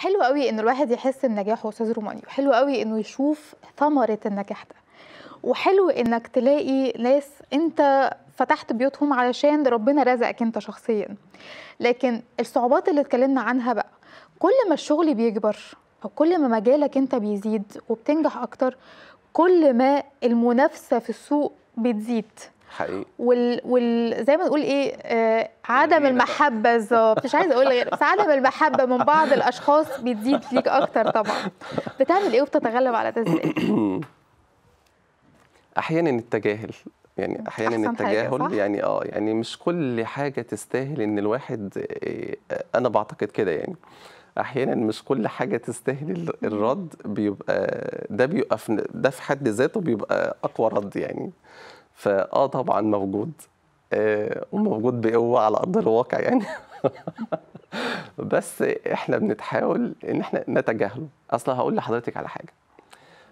حلو قوي ان الواحد يحس بنجاحه استاذ روماني وحلو قوي انه يشوف ثمره النجاح ده وحلو انك تلاقي ناس انت فتحت بيوتهم علشان ربنا رزقك انت شخصيا لكن الصعوبات اللي اتكلمنا عنها بقى كل ما الشغل بيكبر او كل ما مجالك انت بيزيد وبتنجح اكتر كل ما المنافسه في السوق بتزيد حقيقي وال... وال... زي ما نقول ايه آه، عدم المحبه بالظبط مش عايزه اقول غير بس عدم المحبه من بعض الاشخاص بتزيد ليك اكتر طبعا بتعمل ايه وبتتغلب على ده ازاي؟ احيانا التجاهل يعني احيانا التجاهل يعني اه يعني مش كل حاجه تستاهل ان الواحد آه، انا بعتقد كده يعني احيانا مش كل حاجه تستاهل الرد بيبقى ده بيبقى ده في حد ذاته بيبقى اقوى رد يعني فاه طبعا موجود آه وموجود بقوه على ارض الواقع يعني بس احنا بنتحاول ان احنا نتجاهله اصلا هقول لحضرتك على حاجه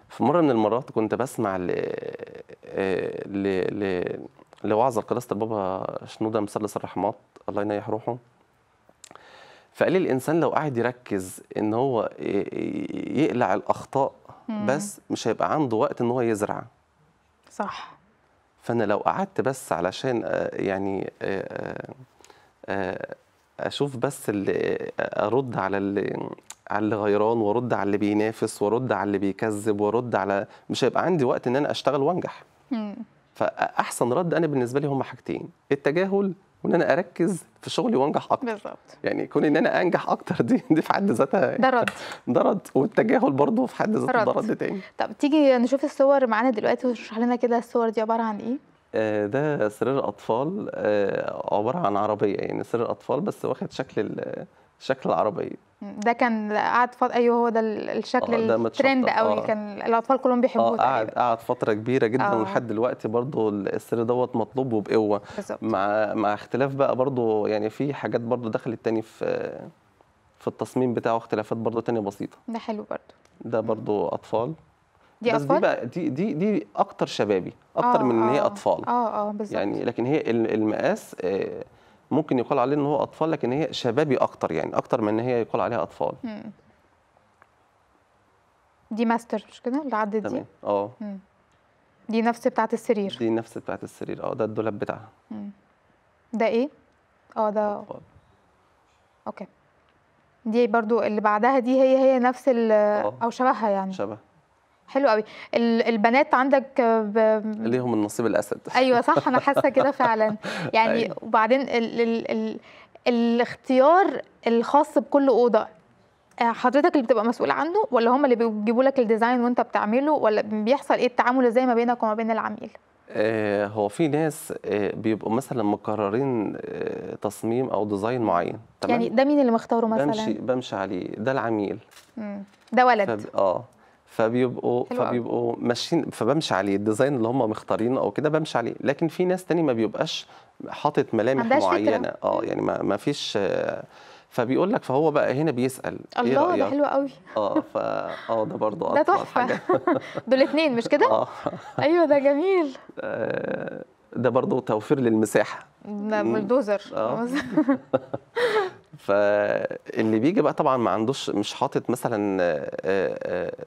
في مره من المرات كنت بسمع ل آه، ل ل لوعظ قداسه البابا شنوده مثلث الرحمات الله ينيح روحه فقال لي الانسان لو قاعد يركز ان هو يقلع الاخطاء بس مش هيبقى عنده وقت ان هو يزرع صح فانا لو قعدت بس علشان آه، يعني آه، آه، اشوف بس اللي ارد على اللي على اللي غيران وارد على اللي بينافس وارد على اللي بيكذب وارد على مش هيبقى عندي وقت ان انا اشتغل وانجح فاحسن رد انا بالنسبه لي هم حاجتين التجاهل وان انا اركز في شغلي وانجح اكتر بالظبط يعني كون ان انا انجح اكتر دي دي في حد ذاتها يعني ده رد ده رد والتجاهل برضه في حد ذاته ده رد تاني طب تيجي نشوف الصور معانا دلوقتي وتشرح لنا كده الصور دي عباره عن ايه آه، ده سرير اطفال آه، عباره عن عربيه يعني سرير اطفال بس واخد شكل شكل العربيه ده كان قعد فتره ايوه هو ده الشكل آه، ده الترند قوي آه. كان الاطفال كلهم بيحبوه اه قعد قعد فتره كبيره جدا آه. ولحد دلوقتي برضه السر دوت مطلوب وبقوه مع مع اختلاف بقى برضه يعني في حاجات برضه دخلت تاني في في التصميم بتاعه اختلافات برضه تانية بسيطه ده حلو برضه ده برضه اطفال دي بس أطفال؟ دي بقى دي دي دي اكتر شبابي اكتر آه من ان هي آه. اطفال اه اه بالظبط يعني لكن هي المقاس آه ممكن يقال عليه ان هو اطفال لكن هي شبابي اكتر يعني اكتر من ان هي يقال عليها اطفال مم. دي ماستر مش كده اللي عدت دي اه دي نفس بتاعه السرير دي نفس بتاعه السرير اه ده الدولاب بتاعها ده ايه اه ده أطفال. اوكي دي برضو اللي بعدها دي هي هي نفس آه. او شبهها يعني شبه حلو قوي البنات عندك ب... ليهم النصيب الاسد ايوه صح انا حاسه كده فعلا يعني أيوة. وبعدين ال ال ال الاختيار الخاص بكل اوضه آه، حضرتك اللي بتبقى مسؤول عنه ولا هم اللي بيجيبوا لك الديزاين وانت بتعمله ولا بيحصل ايه التعامل ازاي ما بينك وما بين العميل آه، هو في ناس آه، بيبقوا مثلا مقررين تصميم او ديزاين معين تمام يعني ده مين اللي مختاره مثلا بمشي بمشي عليه ده العميل ده ولد فب... اه فبيبقوا فبيبقوا ماشيين فبمشي عليه الديزاين اللي هم مختارينه او كده بمشي عليه لكن في ناس تاني ما بيبقاش حاطط ملامح معينه اه يعني ما, ما فيش فبيقول لك فهو بقى هنا بيسال إيه الله إيه ده حلو قوي اه ف اه ده برضه ده تحفه دول اتنين مش كده؟ اه ايوه ده جميل آه، ده برضه توفير للمساحه ده بلدوزر آه. فاللي بيجي بقى طبعا ما عندوش مش حاطط مثلا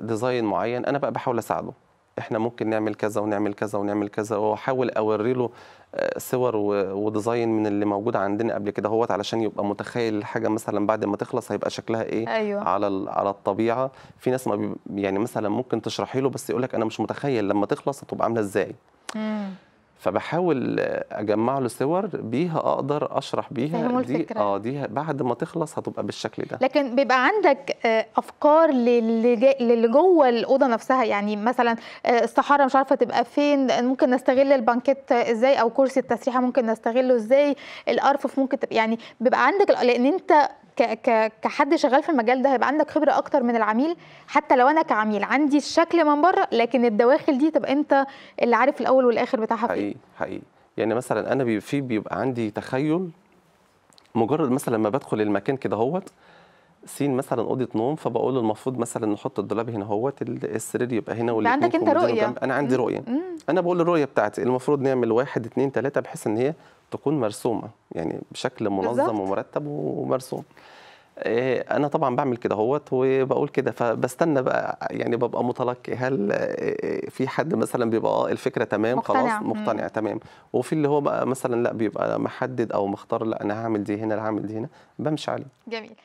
ديزاين آه، آه، معين انا بقى بحاول اساعده احنا ممكن نعمل كذا ونعمل كذا ونعمل كذا واحاول اوري له آه، صور وديزاين من اللي موجود عندنا قبل كده هوت علشان يبقى متخيل الحاجه مثلا بعد ما تخلص هيبقى شكلها ايه أيوة. على على الطبيعه في ناس ما يعني مثلا ممكن تشرحي له بس يقول لك انا مش متخيل لما تخلص هتبقى عامله ازاي مم. فبحاول اجمع له صور بيها اقدر اشرح بيها دي اه دي بعد ما تخلص هتبقى بالشكل ده لكن بيبقى عندك آه، افكار للي جوه الاوضه نفسها يعني مثلا آه، الصحارى مش عارفه تبقى فين ممكن نستغل البانكيت ازاي او كرسي التسريحه ممكن نستغله ازاي الارفف ممكن تبقى يعني بيبقى عندك لان انت كحد شغال في المجال ده هيبقى عندك خبره اكتر من العميل حتى لو انا كعميل عندي الشكل من بره لكن الدواخل دي تبقى انت اللي عارف الاول والاخر بتاعها فين حقيقي حقيقي يعني مثلا انا في بيبقى عندي تخيل مجرد مثلا ما بدخل المكان كده هوت سين مثلا اوضه نوم فبقول له المفروض مثلا نحط الدولاب هنا اهوت السرير يبقى هنا ولا عندك انت رؤيه جنب. انا عندي رؤيه مم. انا بقول الرؤيه بتاعتي المفروض نعمل واحد اثنين ثلاثه بحيث ان هي تكون مرسومه يعني بشكل منظم بالزبط. ومرتب ومرسوم آه، انا طبعا بعمل كده اهوت وبقول كده فبستنى بقى يعني ببقى متلقي هل آه، آه، في حد مثلا بيبقى اه الفكره تمام مقتنع. خلاص مقتنع مم. تمام وفي اللي هو بقى مثلا لا بيبقى محدد او مختار لا انا هعمل دي هنا لا هعمل دي هنا بمشي عليه جميل